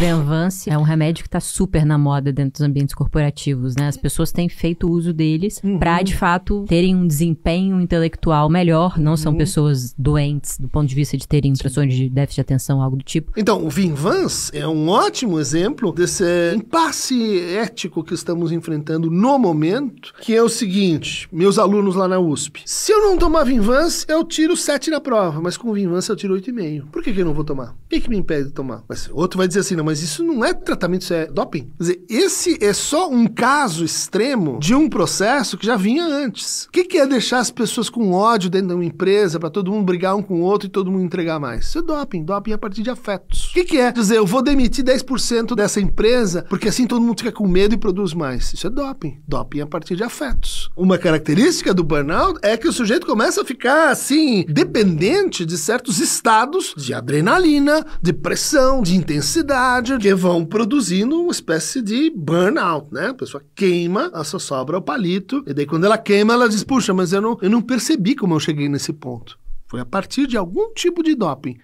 Venvance é um remédio que está super na moda dentro dos ambientes corporativos, né? As pessoas têm feito uso deles uhum. para de fato terem um desempenho intelectual melhor, não são uhum. pessoas doentes do ponto de vista de terem impressões de déficit de atenção, algo do tipo. Então, o Vinvance é um ótimo exemplo desse impasse ético que estamos enfrentando no momento, que é o seguinte, meus alunos lá na USP, se eu não tomar Vinvance, eu tiro 7 na prova, mas com Vinvance eu tiro 8,5. Por que, que eu não vou tomar? O que, que me impede de tomar? Mas outro vai dizer assim, não, mas isso não é tratamento, isso é doping. Quer dizer, esse é só um caso extremo de um processo que já vinha antes. O que, que é deixar as pessoas com ódio dentro de uma empresa para todo mundo brigar um com o outro e todo mundo entregar mais? Isso é doping. Doping é a partir de afetos. O que, que é dizer, eu vou demitir 10% dessa empresa porque assim todo mundo fica com medo e produz mais? Isso é doping. Doping é a partir de afetos. Uma característica do burnout é que o sujeito começa a ficar assim, dependente de certos estados de adrenalina, de pressão, de intensidade rádio que vão produzindo uma espécie de burnout, né? A pessoa queima, sua sobra o palito, e daí quando ela queima, ela diz: puxa, mas eu não, eu não percebi como eu cheguei nesse ponto. Foi a partir de algum tipo de doping.